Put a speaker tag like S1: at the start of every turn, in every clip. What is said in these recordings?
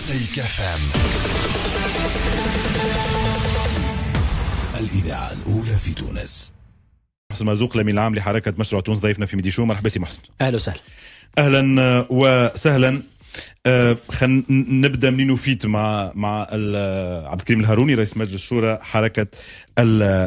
S1: مزيكا فام الإذاعة الأولى في تونس محسن مرزوق الامين العام لحركه مشروع تونس ضيفنا في ميديشو مرحبا سي محسن اهلا وسهلا اهلا وسهلا أه، خلينا نبدا منين وفيت مع مع عبد الكريم الهاروني رئيس مجلس الشورى حركه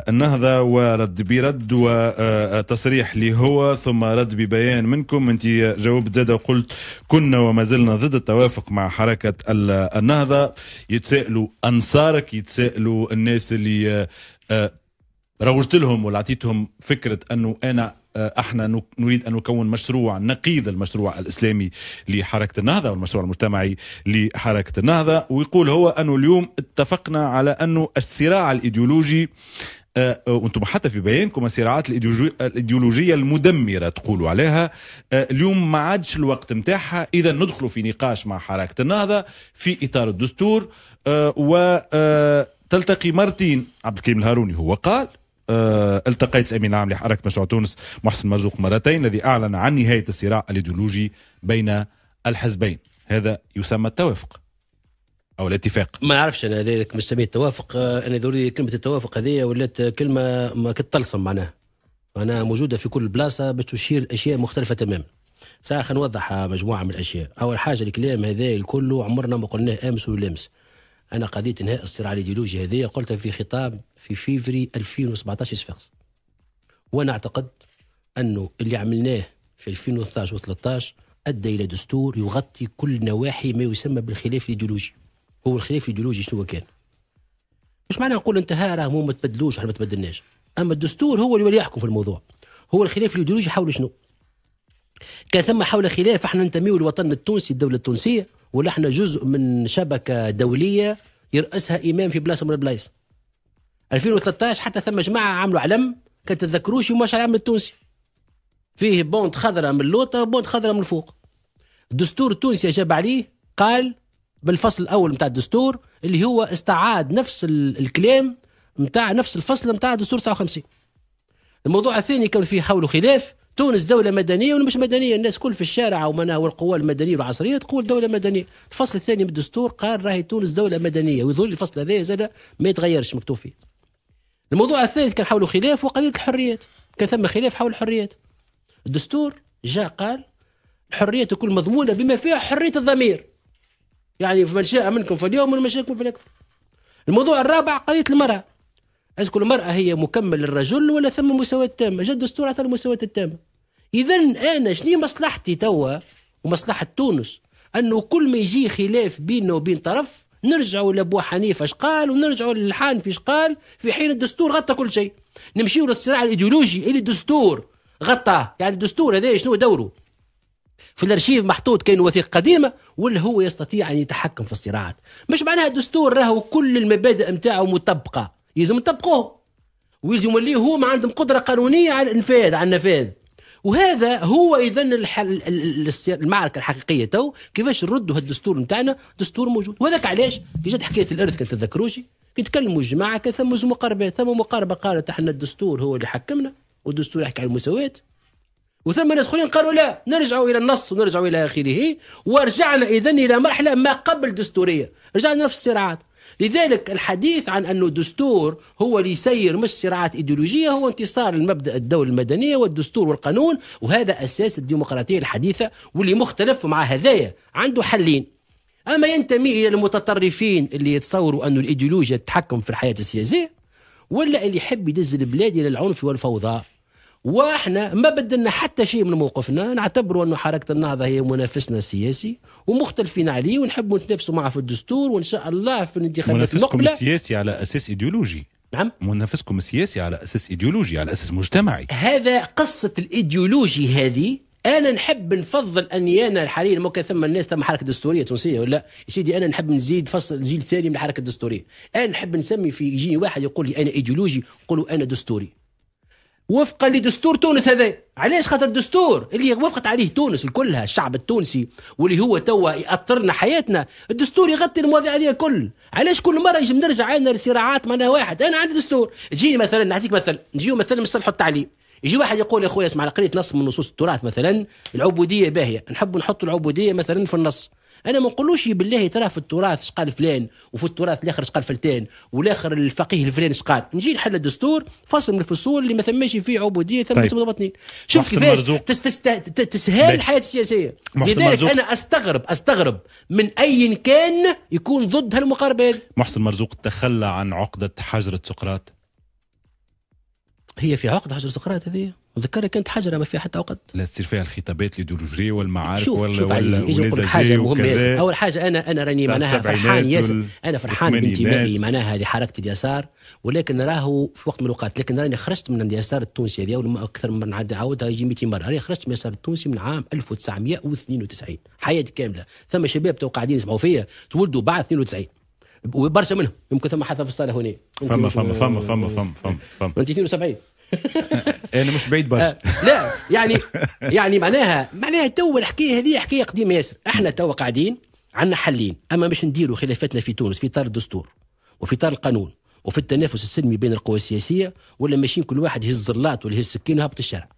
S1: النهضه ورد برد وتصريح أه، لي هو ثم رد ببيان منكم انت جاوبت زاد وقلت كنا وما زلنا ضد التوافق مع حركه النهضه يتساءلوا انصارك يتساءلوا الناس اللي أه، روجت لهم ولا فكره انه انا آه، احنا نريد ان نكون مشروع نقيض المشروع الاسلامي لحركه النهضه والمشروع المجتمعي لحركه النهضه ويقول هو انه اليوم اتفقنا على انه الصراع الايديولوجي آه، آه، وانتم حتى في بيانكم الصراعات الايديولوجيه المدمره تقولوا عليها اليوم ما عادش الوقت نتاعها اذا ندخلوا في نقاش مع حركه النهضه في اطار الدستور و تلتقي مرتين عبد الكريم الهاروني هو قال آه، التقيت الامين العام لحركه مشروع تونس محسن مرزوق مرتين الذي اعلن عن نهايه الصراع الايديولوجي بين الحزبين هذا يسمى التوافق او الاتفاق
S2: ما نعرفش انا هذاك مش سميه التوافق آه، انا ضروري كلمه التوافق هذه ولات كلمه ما كتلصم معناها معناها موجوده في كل بلاصه بتشير اشياء لاشياء مختلفه تماما ساعه نوضح مجموعه من الاشياء اول حاجه الكلام هذا الكل عمرنا ما قلناه امس ولا امس انا قضيه انهاء الصراع الايديولوجي هذه قلتها في خطاب في فيفري 2017 سفاقس وانا اعتقد انه اللي عملناه في 2012 و13 ادى الى دستور يغطي كل نواحي ما يسمى بالخلاف الايديولوجي هو الخلاف الايديولوجي شنو كان مش معنى نقول انتهى راهو ما تبدلوش احنا ما تبدلناش اما الدستور هو اللي يحكم في الموضوع هو الخلاف الايديولوجي حول شنو كان ثم حول خلاف احنا ننتميو للوطن التونسي الدوله التونسيه ونحن جزء من شبكه دوليه يرأسها امام في بلاصه من البلايص 2013 حتى ثم جماعه عملوا علم تذكروش يوم وماش العلم التونسي فيه بونت خضراء من اللوطه بونت خضراء من الفوق الدستور التونسي اجاب عليه قال بالفصل الاول نتاع الدستور اللي هو استعاد نفس الكلام نتاع نفس الفصل نتاع الدستور 59 الموضوع الثاني كان فيه حول خلاف تونس دولة مدنية ولا مش مدنية الناس كل في الشارع ومعناها والقوى المدنية والعصرية تقول دولة مدنية الفصل الثاني من الدستور قال راهي تونس دولة مدنية ويظل الفصل هذا زاد ما يتغيرش مكتوب فيه الموضوع الثالث كان حوله خلاف وقضية الحريات كان ثم خلاف حول الحريات الدستور جاء قال الحرية تكون مضمونة بما فيها حرية الضمير يعني فمن شاء منكم فاليوم ومن شاء منكم فليكفر الموضوع الرابع قضية المرأة اسكو المرأة هي مكمل للرجل ولا ثم مساواة تامة جا الدستور عطى المساواة التامة إذا أنا شنو مصلحتي توا ومصلحة تونس أنه كل ما يجي خلاف بيننا وبين طرف نرجعوا لأبو حنيفة قال ونرجعوا في قال في حين الدستور غطى كل شيء نمشيو للصراع الإيديولوجي اللي الدستور غطاه يعني الدستور هذا شنو دوره في الارشيف محطوط كاين وثيقه قديمه واللي هو يستطيع ان يتحكم في الصراعات مش معناها الدستور راهو كل المبادئ نتاعو مطبقه يلزم نطبقوه ويلزم اللي ما عندهم قدره قانونيه على الانفاذ على النفاذ وهذا هو اذا المعركه الحقيقيه تو كيفاش نردوا هالدستور نتاعنا دستور موجود وهذاك علاش كي جات حكايه الارث كنت تذكروشي كي تكلموا الجماعه كان ثم مقاربات ثم مقاربه قالت احنا الدستور هو اللي حكمنا والدستور يحكي على المساواه وثم ناس اخرين قالوا لا نرجعوا الى النص ونرجعوا الى اخره ورجعنا اذا الى مرحله ما قبل دستوريه رجعنا نفس الصراعات لذلك الحديث عن أنه الدستور هو اللي يسير مش صراعات إيديولوجية هو انتصار لمبدأ الدولة المدنية والدستور والقانون وهذا أساس الديمقراطية الحديثة واللي مختلف مع هذايا عنده حلين أما ينتمي إلى المتطرفين اللي يتصوروا أن الإيديولوجيا تتحكم في الحياة السياسية ولا اللي يحب يدز البلاد إلى العنف والفوضى واحنا ما بدلنا حتى شيء من موقفنا نعتبروا انه حركه النهضه هي منافسنا السياسي ومختلفين عليه ونحبوا نتنافسوا معه في الدستور وان شاء الله في الانتخابات المقبله منافسكم
S1: السياسي على اساس ايديولوجي نعم منافسكم السياسي على اساس ايديولوجي على اساس مجتمعي
S2: هذا قصه الايديولوجي هذه انا نحب نفضل اني انا حاليا مو كان ثم الناس ثم حركه دستوريه تونسيه ولا يا سيدي انا نحب نزيد فصل جيل ثاني من الحركه الدستوريه انا نحب نسمي في يجيني واحد يقول لي انا ايديولوجي قولوا انا دستوري وفقا لدستور تونس هذا علاش خاطر الدستور اللي وافقت عليه تونس كلها الشعب التونسي واللي هو توا يأطرنا حياتنا الدستور يغطي المواضيع هذه الكل علاش كل مره يجب نرجع عندنا لصراعات معناها واحد انا عندي دستور تجيني مثلا نعطيك مثل نجيو مثلا من صلح التعليم يجي واحد يقول يا خويا اسمع قريت نص من نصوص التراث مثلا العبوديه باهيه نحب نحط العبوديه مثلا في النص انا ما نقولوش بالله ترى في التراث قال فلان وفي التراث الاخر قال فلتان والاخر الفقيه الفلان قال نجي نحل الدستور فصل من الفصول اللي ما ثماش فيه عبوديه ثم طيب. مواطنين شفت كيفاش تسهال طيب. الحياه السياسيه لذلك انا استغرب استغرب من اي كان يكون ضد هالمقاربه
S1: محسن مرزوق تخلى عن عقده حجره سقراط هي
S2: في عقد حجر سقراط هذه مذكره كانت حجره ما فيها حتى عقد
S1: لا تصير فيها الخطابات لدولوجري والمعارك شوف شوف عزيزي يجي نقول حاجه مهمه ياسر اول حاجه انا انا راني معناها فرحان ياسر انا فرحان بانتمائي
S2: معناها لحركه اليسار ولكن راهو في وقت من الاوقات لكن راني خرجت من اليسار التونسي هذا اكثر من عاد عاودها يجي 200 مره راني خرجت من اليسار التونسي من عام 1992 حياتي كامله ثم شباب تو قاعدين يسمعوا فيا تولدوا بعد 92 وبرشا منهم يمكن ثم حتى في الصاله هنا فما فما فما فما فما فما فما انت 72
S1: انا مش بعيد برشا
S2: آه، لا يعني يعني معناها معناها تو الحكايه هذه حكايه قديمه ياسر احنا تو قاعدين عندنا حلين اما باش نديروا خلافاتنا في تونس في اطار الدستور وفي اطار القانون وفي التنافس السلمي بين القوى السياسيه ولا ماشيين كل واحد يهز الزلاط ولا يهز السكين وهبط الشارع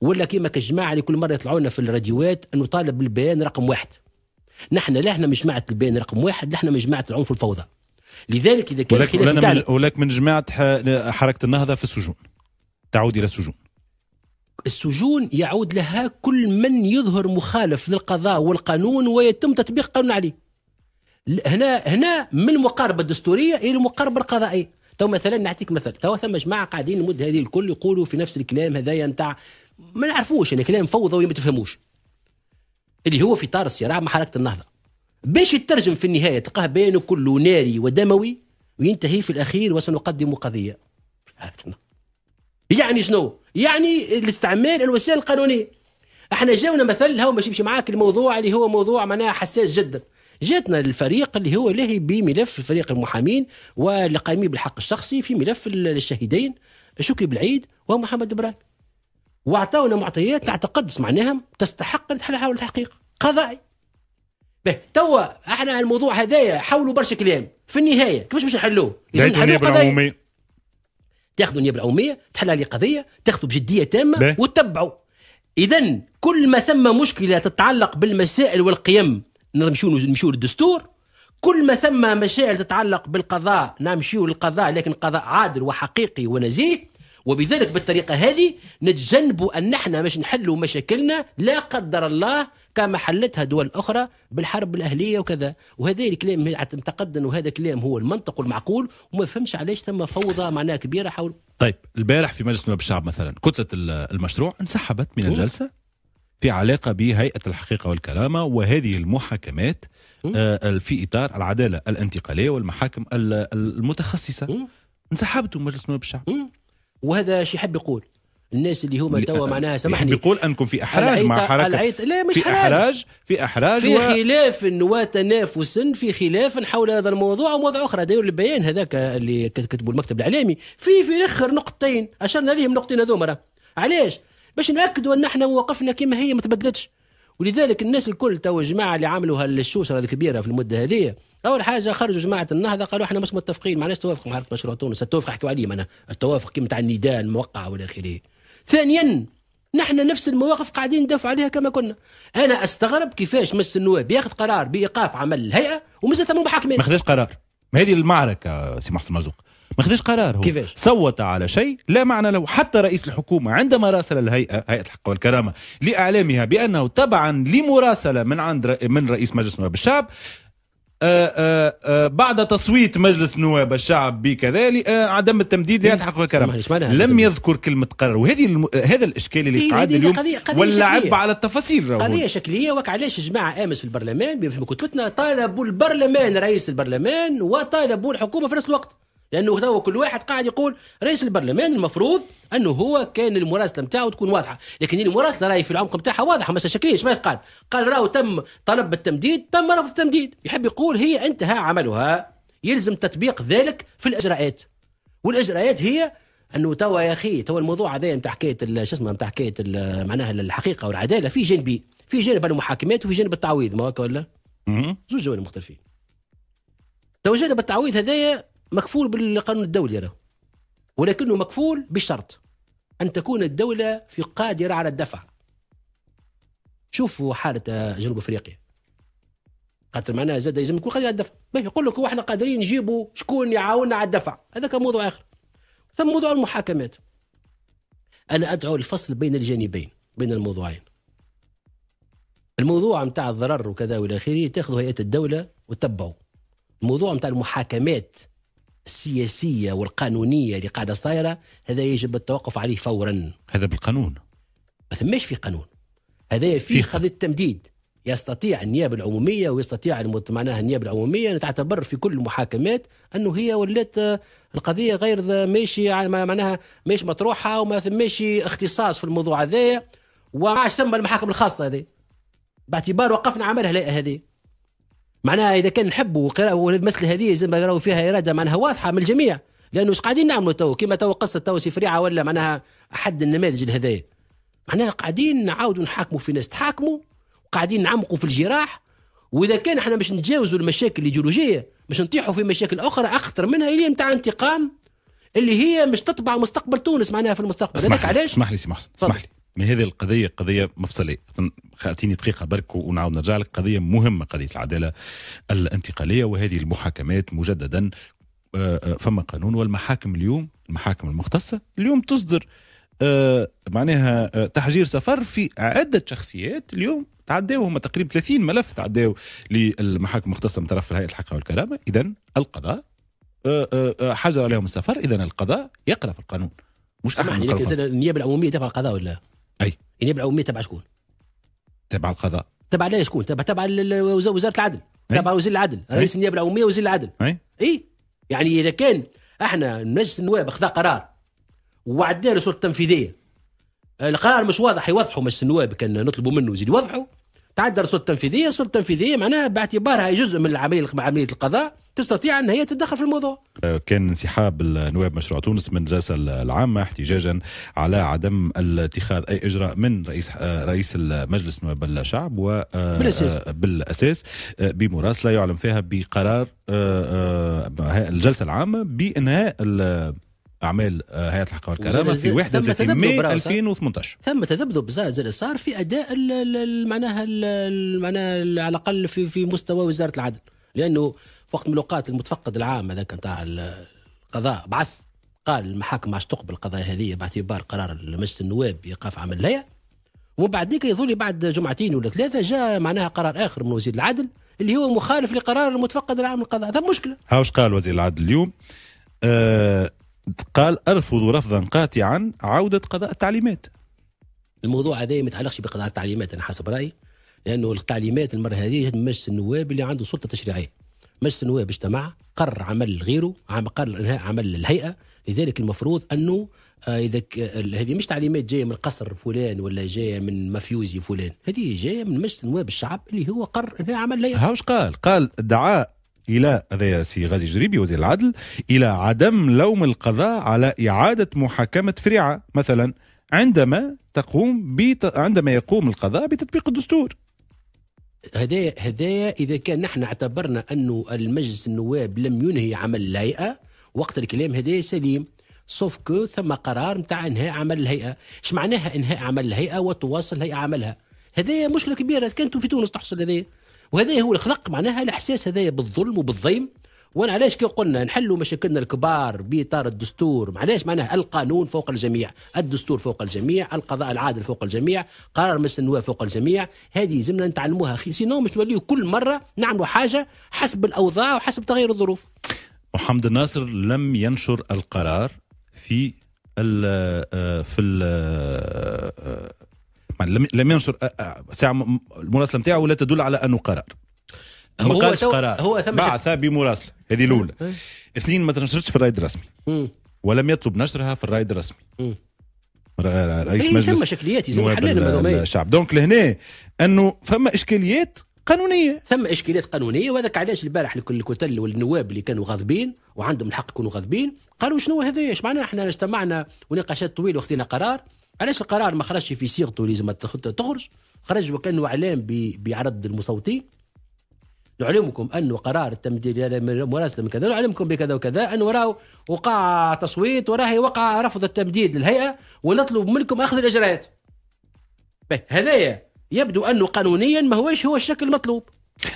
S2: ولا كيما كالجماعه اللي كل مره يطلعوا لنا في الراديوات انه طالب بالبيان رقم واحد نحن لا احنا مجمعة البيان رقم واحد نحن مجمعة العنف والفوضى
S1: لذلك اذا كان ولكن من, ولك من جماعه حركه النهضه في السجون تعود الى السجون
S2: السجون يعود لها كل من يظهر مخالف للقضاء والقانون ويتم تطبيق قانون عليه هنا هنا من المقاربه الدستوريه الى المقاربه القضائيه تو مثلا نعطيك مثل تو ثم جماعه قاعدين المده هذه الكل يقولوا في نفس الكلام هذايا نتاع ما نعرفوش يعني كلام فوضى وما تفهموش اللي هو في طار الصراع مع حركه النهضه باش يترجم في النهايه تلقاه بين كله ناري ودموي وينتهي في الاخير وسنقدم قضيه يعني شنو؟ يعني الاستعمال الوسائل القانونيه احنا جاونا مثل هو ماشي يمشي معاك الموضوع اللي هو موضوع معناها حساس جدا جاتنا الفريق اللي هو لاهي بملف فريق المحامين واللي قايمين بالحق الشخصي في ملف الشهيدين شكري بالعيد ومحمد ابراهيم واعطونا معطيات تاع تقدس معناها تستحق حول التحقيق قضائي توا احنا الموضوع هذايا حولوا برشا كلام في النهايه كيفاش باش نحلوه؟ لازم النيابه العموميه تاخذوا النيابه العموميه تحل عليه قضيه تاخذوا بجديه تامه وتتبعوا اذا كل ما ثم مشكله تتعلق بالمسائل والقيم نمشيو نمشيو للدستور كل ما ثم مشاكل تتعلق بالقضاء نمشيو للقضاء لكن قضاء عادل وحقيقي ونزيه وبذلك بالطريقة هذه نتجنب أن نحن مش نحلوا مشاكلنا لا قدر الله كما حلتها دول أخرى بالحرب الأهلية وكذا وهذا الكلام انه وهذا كلام هو المنطق والمعقول وما فهمش علاش ثم فوضى معناها كبيرة حول
S1: طيب البارح في مجلس نواب الشعب مثلا كتلة المشروع انسحبت من الجلسة في علاقة بهيئة الحقيقة والكرامة وهذه المحاكمات آه، في إطار العدالة الانتقالية والمحاكم المتخصصة انسحبتوا مجلس نواب الشعب وهذا شي حب يقول الناس اللي هما توا معناها سامحني يقول انكم في احراج مع حركه العيط لا مش في حراج. احراج في احراج في و...
S2: خلاف وتنافس في خلاف حول هذا الموضوع ومواضيع اخرى داير البيان هذاك اللي كتبوا المكتب الاعلامي في في الاخر نقطتين اشرنا لهم نقطتين هذوما علاش باش ناكدوا ان احنا وقفنا كما هي ما تبدلتش ولذلك الناس الكل توا الجماعه اللي عملوا هالشوشره الكبيره في المده هذه اول حاجه خرجوا جماعه النهضه قالوا احنا مش متفقين معناش توافق مع حركه مشروع تونس التوافق حكوا عليه معناها التوافق كيما تاع النداء الموقع والى اخره ثانيا نحن نفس المواقف قاعدين ندافع عليها كما كنا انا استغرب كيفاش مجلس النواب ياخذ قرار بايقاف عمل الهيئه ومازال ثم محاكمين ما
S1: خذاش قرار ما هذه المعركه سي محسن مرزوق ما خدش قرار هو كيفاش؟ صوت على شيء لا معنى له حتى رئيس الحكومة عندما راسل الهيئة هيئة الحق والكرامة لإعلامها بأنه طبعا لمراسلة من عند من رئيس مجلس نواب الشعب آآ آه، آآ آه، آه، بعد تصويت مجلس نواب الشعب بكذلك عدم التمديد لهيئه الحق والكرامه لم يذكر كلمه قرار وهذه الم... هذا الاشكال اللي قاعد إيه، اليوم قضية قضية واللعب على التفاصيل راهو قضيه شكليه وك علاش جماعه امس في البرلمان
S2: كتلتنا طالبوا البرلمان رئيس البرلمان وطالبوا الحكومه في نفس الوقت لانه هو كل واحد قاعد يقول رئيس البرلمان المفروض انه هو كان المراسله نتاعو تكون واضحه لكن المراسله راهي في العمق نتاعها واضحه ما شكليش ما قال قال راهو تم طلب التمديد تم رفض التمديد يحب يقول هي انتهى عملها يلزم تطبيق ذلك في الاجراءات والاجراءات هي انه توا يا اخي توا الموضوع هذا نتاع حكايه شو اسمه نتاع حكايه معناها الحقيقه والعداله في جانبين إيه؟ في جانب المحاكمات وفي جانب التعويض ما هكا ولا؟ زوج جوانب مختلفين. توا جانب التعويض هذايا مكفول بالقانون الدولي له ولكنه مكفول بشرط أن تكون الدولة في قادرة على الدفع شوفوا حالة آه، جنوب أفريقيا خاطر معناها زاد لازم يكون قادر على الدفع يقول لك احنا قادرين نجيبوا شكون يعاوننا على الدفع هذاك موضوع اخر ثم موضوع المحاكمات انا ادعو الفصل بين الجانبين بين الموضوعين الموضوع نتاع الضرر وكذا والى اخره تاخذ هيئه الدوله وتتبعوا الموضوع نتاع المحاكمات السياسية والقانونية اللي قاعدة صايرة هذا يجب التوقف عليه فورا
S1: هذا بالقانون
S2: ما ثماش في قانون هذا في قضية التمديد يستطيع النيابة العمومية ويستطيع معناها النيابة العمومية أن تعتبر في كل المحاكمات أنه هي ولات آه، القضية غير ماشي معناها مش مطروحة وما ثماش اختصاص في الموضوع هذايا وما عادش ثم المحاكم الخاصة هذه باعتبار وقفنا عملها هذه معناها اذا كان نحبوا المساله هذه ما راهو فيها اراده معناها واضحه من الجميع لانه ايش قاعدين نعملوا تو كما تو قصه تو سفريعه ولا معناها احد النماذج الهذايا معناها قاعدين نعاودوا نحاكموا في ناس تحاكموا وقاعدين نعمقوا في الجراح واذا كان احنا باش نتجاوزوا المشاكل الايديولوجيه باش نطيحوا في مشاكل اخرى اخطر منها اللي نتاع انتقام اللي هي مش تطبع مستقبل تونس معناها في المستقبل هذاك علاش
S1: اسمح لي سي محسن اسمح لي من هذه القضية قضية مفصلية خاتيني دقيقة برك ونعاود نرجع لك قضية مهمة قضية العدالة الانتقالية وهذه المحاكمات مجددا آه، آه، فما قانون والمحاكم اليوم المحاكم المختصة اليوم تصدر آه، معناها تحجير سفر في عدة شخصيات اليوم تعداو هما تقريبا 30 ملف تعداو للمحاكم المختصة من طرف الهيئة الحقة والكرامة إذا القضاء حجر عليهم السفر إذا القضاء يقرأ في القانون مش سامحني يعني النيابه العموميه تبع القضاء ولا اي النيابه يعني العموميه تبع شكون؟ تبع القضاء
S2: تبع لا شكون؟ تبع تبع وزاره العدل تبع وزير العدل رئيس النيابه العموميه وزير العدل اي يعني اذا كان احنا مجلس النواب خذا قرار وعدناه للسلطه التنفيذيه القرار مش واضح يوضحوا مجلس النواب كان نطلبوا منه يزيد يوضحوا تعدى الرسول التنفيذيه، الرسول التنفيذيه معناها باعتبارها جزء من العمليه عمليه القضاء تستطيع ان هي تتدخل في الموضوع.
S1: أه، كان انسحاب النواب مشروع تونس من الجلسه العامه احتجاجا على عدم اتخاذ اي اجراء من رئيس أه، رئيس المجلس نواب الشعب و أه، بالاساس بالاساس بمراسله يعلن فيها بقرار الجلسه العامه بانهاء اعمال آه، هيئه الحق والكرامه في 31 ماي 2018 ثم تذبذب
S2: زاد صار في اداء معناها معناها على الاقل في في مستوى وزاره العدل لانه وقت من الاوقات المتفقد العام هذاك نتاع القضاء بعث قال المحاكم ما تقبل القضايا هذه باعتبار قرار مجلس النواب ايقاف عمل الهيئه ومن بعد ذيك يظل بعد جمعتين ولا ثلاثه جاء معناها قرار اخر من وزير العدل اللي هو مخالف لقرار المتفقد العام للقضاء هذا مشكله
S1: هاوش قال وزير العدل اليوم آه قال أرفض رفضا قاطعا عودة قضاء التعليمات
S2: الموضوع هذا ما يتعلقش بقضاء التعليمات أنا حسب رأيي لأنه التعليمات المرة هذه جات من مجلس النواب اللي عنده سلطة تشريعية مجلس النواب اجتمع قرر عمل غيره قرر إنهاء عمل الهيئة لذلك المفروض أنه آه، اذا هذه مش تعليمات جايه من قصر فلان ولا
S1: جايه من مافيوزي فلان هذه جايه من مجلس نواب الشعب اللي هو قر انهاء عمل الهيئه هاوش قال قال دعاء الى هذا سي غازي جريبي وزير العدل الى عدم لوم القضاء على اعاده محاكمه فريعه مثلا عندما تقوم بت... عندما يقوم القضاء بتطبيق الدستور هدايا هدايا اذا كان
S2: نحن اعتبرنا انه المجلس النواب لم ينهي عمل الهيئه وقت الكلام هدايا سليم سوف كو ثم قرار نتاع انهاء عمل الهيئه اش معناها انهاء عمل الهيئه وتواصل الهيئه عملها هدايا مشكله كبيره كانت في تونس تحصل هذايا وهذا هو الخلق معناها الاحساس هذايا بالظلم وبالضيم وانا علاش كي قلنا نحلوا مشاكلنا الكبار باطار الدستور علاش معناها القانون فوق الجميع الدستور فوق الجميع القضاء العادل فوق الجميع قرار مجلس النواب فوق الجميع هذه زمنا نتعلموها اخي سينو مش نوليو كل مره نعملوا حاجه حسب الاوضاع وحسب تغير الظروف
S1: محمد الناصر لم ينشر القرار في ال آه، في ال آه، آه، الرحمن لم ينشر ساعة المراسلة نتاعه ولا تدل على أنه قرار ما قالش قرار هو ثم بعث بمراسلة هذه الأولى اثنين ما تنشرتش في الرأي الرسمي ولم يطلب نشرها في الرأي الرسمي رئيس مجلس ثم شكليات يزوم الشعب دونك لهنا انه فما اشكاليات قانونيه ثم اشكاليات
S2: قانونيه وهذاك علاش البارح الكتل والنواب اللي كانوا غاضبين وعندهم الحق يكونوا غاضبين قالوا شنو هذا ايش معناها احنا اجتمعنا ونقاشات طويله واخذنا قرار علاش القرار ما خرجش في صيغته لازم تخرج خرج وكانه اعلام بعرض المصوتين نعلمكم انه قرار التمديد مراسله من كذا نعلمكم بكذا وكذا انه راه وقع تصويت وراه وقع رفض التمديد للهيئه ونطلب منكم اخذ الاجراءات هذايا يبدو انه قانونيا ما هوش هو الشكل المطلوب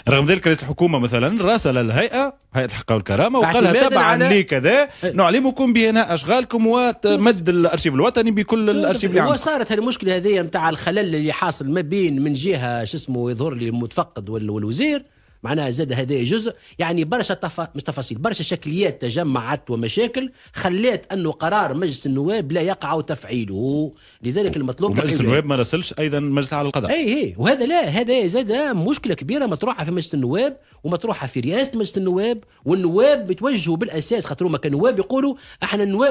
S1: رغم ذلك رئيس الحكومه مثلا راسل الهيئه هيئه الحق والكرامه وقال تبعا لكذا نعلمكم بهنا اشغالكم وتمد الارشيف الوطني بكل الارشيف اللي عندكم
S2: وصارت المشكله هذه نتاع الخلل اللي حاصل ما بين من جهه شو اسمه يظهر لي المتفقد والوزير معناها زاد هذا جزء يعني برشا تف... مش تفاصيل برشا شكليات تجمعت ومشاكل خلات انه قرار مجلس النواب لا يقع تفعيله لذلك المطلوب مجلس النواب ما
S1: رسلش ايضا مجلس على القضاء اي اي
S2: وهذا لا هذا زاد مشكله كبيره مطروحه في مجلس النواب ومطروحه في رئاسه مجلس النواب والنواب بتوجهوا بالاساس خاطر هما النواب يقولوا احنا نوا...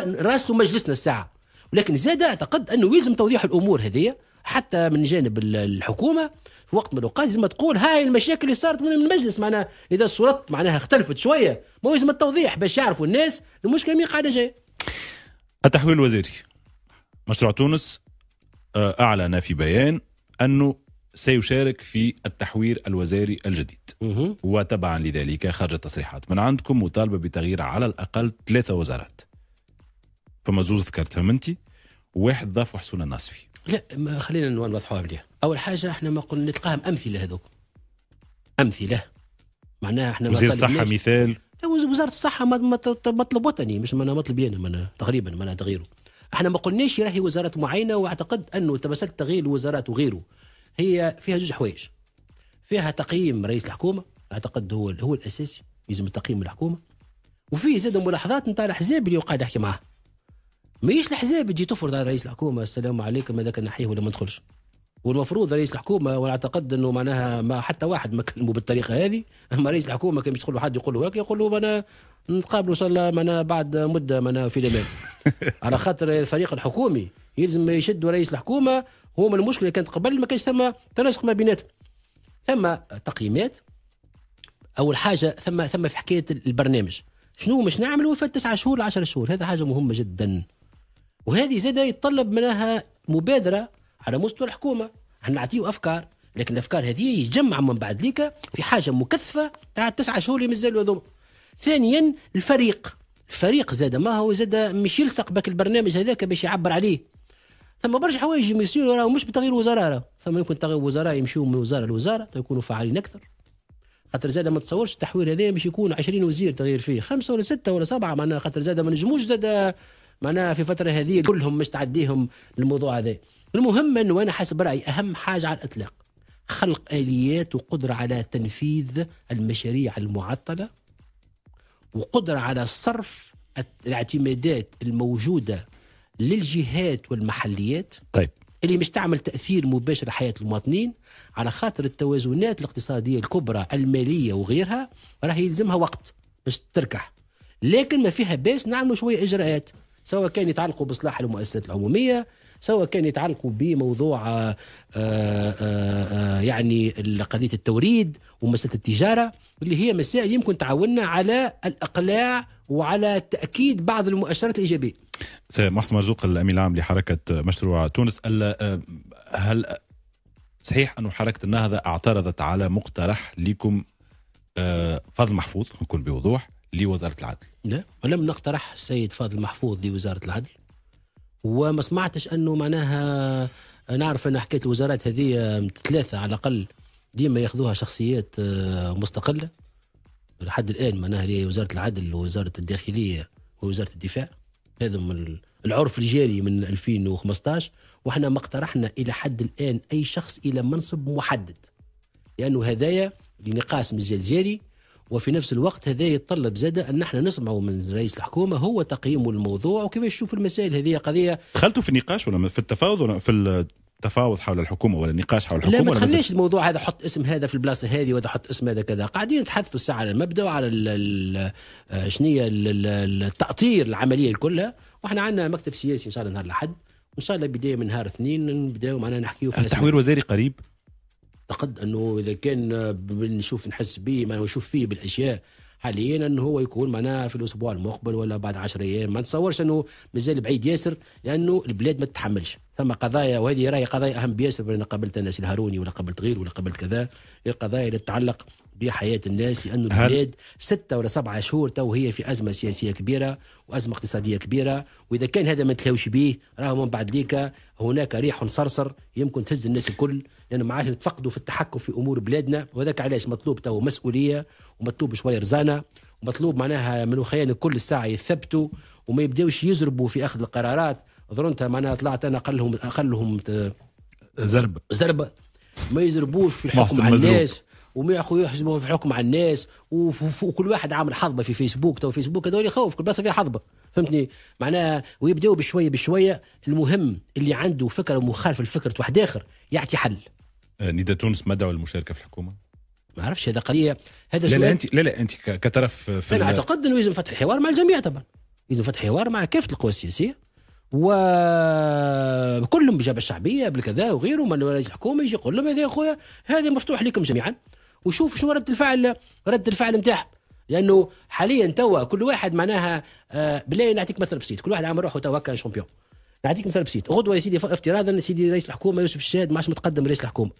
S2: مجلسنا الساعه ولكن زاد اعتقد انه يلزم توضيح الامور هذه حتى من جانب الحكومه في وقت من الاوقات لازم تقول هاي المشاكل اللي صارت من المجلس معناها اذا الصورات معناها اختلفت شويه ما لازم التوضيح باش يعرفوا الناس المشكله من قاعده جايه
S1: التحويل الوزاري مشروع تونس آه، اعلن في بيان انه سيشارك في التحوير الوزاري الجديد وتبعا لذلك خرجت تصريحات من عندكم مطالبه بتغيير على الاقل ثلاثه وزارات فما زوز ذكرتهم انت واحد ضاف حسون الناصفي
S2: لا ما خلينا نوضحوها مليح اول حاجه احنا ما قلنا نتقاهم امثله هذوك امثله معناها احنا وزير الصحه مثال لا وزاره الصحه مطلب وطني مش معناها مطلب انا معناها تقريبا معناها تغييره احنا ما قلناش راهي وزارات معينه واعتقد انه تمثلت تغيير الوزارات وغيره هي فيها زوج حوايج فيها تقييم رئيس الحكومه اعتقد هو هو الاساسي يلزم تقييم الحكومه وفيه زاد ملاحظات نتاع الاحزاب اللي قاعد احكي معاه ماهيش الحزاب تجي تفرض على رئيس الحكومه السلام عليكم هذاك نحيه ولا ما ندخلش والمفروض رئيس الحكومه وانا اعتقد انه معناها ما حتى واحد ما كلمه بالطريقه هذه اما رئيس الحكومه كان يدخل حد يقول له هكا يقول له انا نتقابلوا ان شاء الله معناها بعد مده معناها في الامان على خاطر الفريق الحكومي يلزم يشدوا رئيس الحكومه من المشكله كانت قبل ما كانش ثم تناسق ما بيناتهم ثم تقييمات اول حاجه ثم ثم في حكايه البرنامج شنو مش نعملوا في التسعة شهور 10 شهور هذا حاجه مهمه جدا وهذه زادة يتطلب منها مبادرة على مستوى الحكومة احنا نعطيه أفكار لكن الأفكار هذه يجمع من بعد ليك في حاجة مكثفة تاع تسعة شهور اللي مازالوا هذوما ثانيا الفريق الفريق زاد ما هو زاد مش يلصق بك البرنامج هذاك باش يعبر عليه ثم برشا حوايج يصيروا راهو مش بتغيير وزراء ثم يمكن تغيير وزراء يمشيوا من وزاره لوزاره يكونوا فعالين اكثر خاطر زاد ما تصورش التحوير هذا باش يكون 20 وزير تغيير فيه خمسه ولا سته ولا سبعه معناها خاطر زاد ما نجموش زاد معناها في الفتره هذه كلهم مش تعديهم الموضوع هذا المهم انه انا حسب رايي اهم حاجه على الاطلاق خلق اليات وقدره على تنفيذ المشاريع المعطله وقدره على صرف الاعتمادات الموجوده للجهات والمحليات طيب اللي مش تعمل تاثير مباشر على حياه المواطنين على خاطر التوازنات الاقتصاديه الكبرى الماليه وغيرها راح يلزمها وقت باش تركح لكن ما فيها باس نعملوا شويه اجراءات سواء كان يتعلقوا بإصلاح المؤسسات العمومية سواء كان يتعلقوا بموضوع آآ آه، آآ آه، آه، يعني قضية التوريد ومسألة التجارة اللي هي مسائل يمكن تعاوننا على الإقلاع وعلى تأكيد بعض المؤشرات
S1: الإيجابية سيد محسن مرزوق الأمين العام لحركة مشروع تونس هل صحيح أن حركة النهضة اعترضت على مقترح لكم فضل محفوظ نكون بوضوح لوزاره العدل؟ لا نعم. ولم نقترح السيد فاضل
S2: محفوظ لوزاره العدل وما سمعتش انه معناها نعرف ان حكايه الوزارات هذه ثلاثه على الاقل ديما ياخذوها شخصيات آه، مستقله لحد الان معناها هي وزاره العدل ووزاره الداخليه ووزاره الدفاع هذا من العرف الجاري من 2015 وحنا ما اقترحنا الى حد الان اي شخص الى منصب محدد لانه هذايا لنقاس من الجزائري وفي نفس الوقت هذا يتطلب زادة أن نحن نسمعوا من رئيس الحكومة هو تقييمه
S1: الموضوع وكيف يشوف المسائل هذه قضية دخلتوا في النقاش ولا في التفاوض ولا في التفاوض حول الحكومه ولا النقاش حول الحكومه لا ما تخليش الموضوع هذا حط اسم
S2: هذا في البلاصه هذه وهذا حط اسم هذا كذا قاعدين نتحدثوا الساعه على المبدا وعلى آه، شنو التاطير العمليه الكلها واحنا عندنا مكتب سياسي ان شاء الله نهار الاحد وان شاء الله بدايه من نهار اثنين نبداو معنا نحكيو في التحوير وزاري قريب اعتقد انه اذا كان نشوف نحس به ما نشوف فيه بالاشياء حاليا انه هو يكون معناها في الاسبوع المقبل ولا بعد 10 ايام ما نتصورش انه مازال بعيد ياسر لانه البلاد ما تتحملش ثم قضايا وهذه راهي قضايا اهم بياسر انا قابلت الناس الهاروني ولا قابلت غير ولا قابلت كذا القضايا اللي تتعلق بحياه الناس لانه البلاد ستة ولا سبعة شهور تو هي في ازمه سياسيه كبيره وازمه اقتصاديه كبيره واذا كان هذا ما تلاوش به راه من بعد ليك هناك ريح صرصر يمكن تهز الناس الكل لانه ما عادش نتفقدوا في التحكم في امور بلادنا وهذاك علاش مطلوب تو مسؤوليه ومطلوب شويه رزانه ومطلوب معناها من خيان كل الساعة يثبتوا وما يبداوش يزربوا في اخذ القرارات ظرنتها معناها طلعت انا اقلهم اقلهم زربه آه، زربه ما يزربوش في الحكم على الناس وما ياخذوا يحجموا في حكم على الناس وكل واحد عامل حظبه في فيسبوك تو فيسبوك هذول يخوف كل بلاصه فيها حظبه فهمتني معناها ويبداوا بشويه بشويه المهم اللي عنده فكره مخالفه لفكره واحد اخر
S1: يعطي حل آه، نيدا تونس مدعو المشاركه في الحكومه ما اعرفش هذا قضيه هذا لا لا انت لا لا انت كطرف في انا اعتقد انه يلزم فتح حوار مع الجميع طبعا يلزم فتح حوار مع
S2: كافه القوى السياسيه وكلهم بالجبهه الشعبيه بالكذا وغيره من رئيس الحكومه يجي يقول لهم هذا يا خويا هذا مفتوح لكم جميعا وشوف شنو رد الفعل رد الفعل نتاعهم لانه حاليا توا كل واحد معناها آه، بالله نعطيك مثل بسيط كل واحد عامل روحه توا كان شامبيون نعطيك مثال بسيط غدوه يا سيدي افتراضا سيدي رئيس الحكومه يوسف الشاد ما عادش متقدم رئيس الحكومه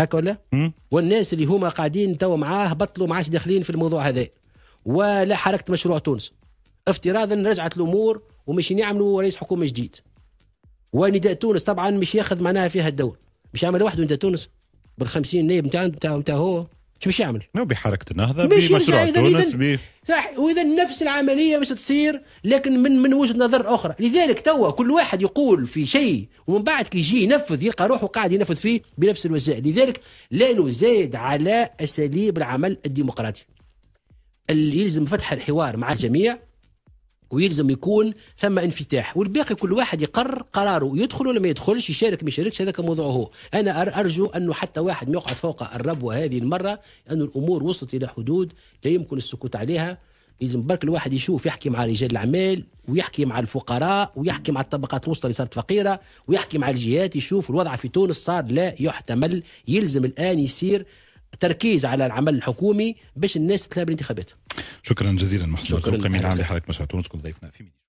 S2: هكا ولا والناس اللي هما قاعدين توا معاه بطلوا ما عادش داخلين في الموضوع هذا ولا حركه مشروع تونس افتراضا رجعت الامور ومش يعملوا رئيس حكومه جديد ونداء تونس طبعا مش ياخذ معناها فيها الدور مش يعمل وحده نداء تونس بالخمسين نائب نتاع نتاع نتاع هو شو باش يعمل؟ بحركه
S1: النهضه بمشروع تونس ب
S2: صح واذا نفس العمليه باش تصير لكن من من وجهه نظر اخرى لذلك توا كل واحد يقول في شيء ومن بعد كي يجي ينفذ يلقى روحه قاعد ينفذ فيه بنفس الوسائل لذلك لا نزايد على اساليب العمل الديمقراطي اللي يلزم فتح الحوار مع الجميع ويلزم يكون ثم انفتاح والباقي كل واحد يقرر قراره يدخل ولا ما يدخلش يشارك ما يشاركش هذاك موضوعه هو انا ارجو انه حتى واحد ما يقعد فوق الربوه هذه المره لانه الامور وصلت الى حدود لا يمكن السكوت عليها يلزم برك الواحد يشوف يحكي مع رجال الاعمال ويحكي مع الفقراء ويحكي مع الطبقات الوسطى اللي صارت فقيره ويحكي مع الجهات يشوف الوضع في تونس صار لا يحتمل يلزم الان يصير تركيز على العمل الحكومي باش الناس تتلعب الانتخابات
S1: شكرا جزيلا محسن شكرا العام لحركه مشروع تونس كنت ضيفنا في ميديا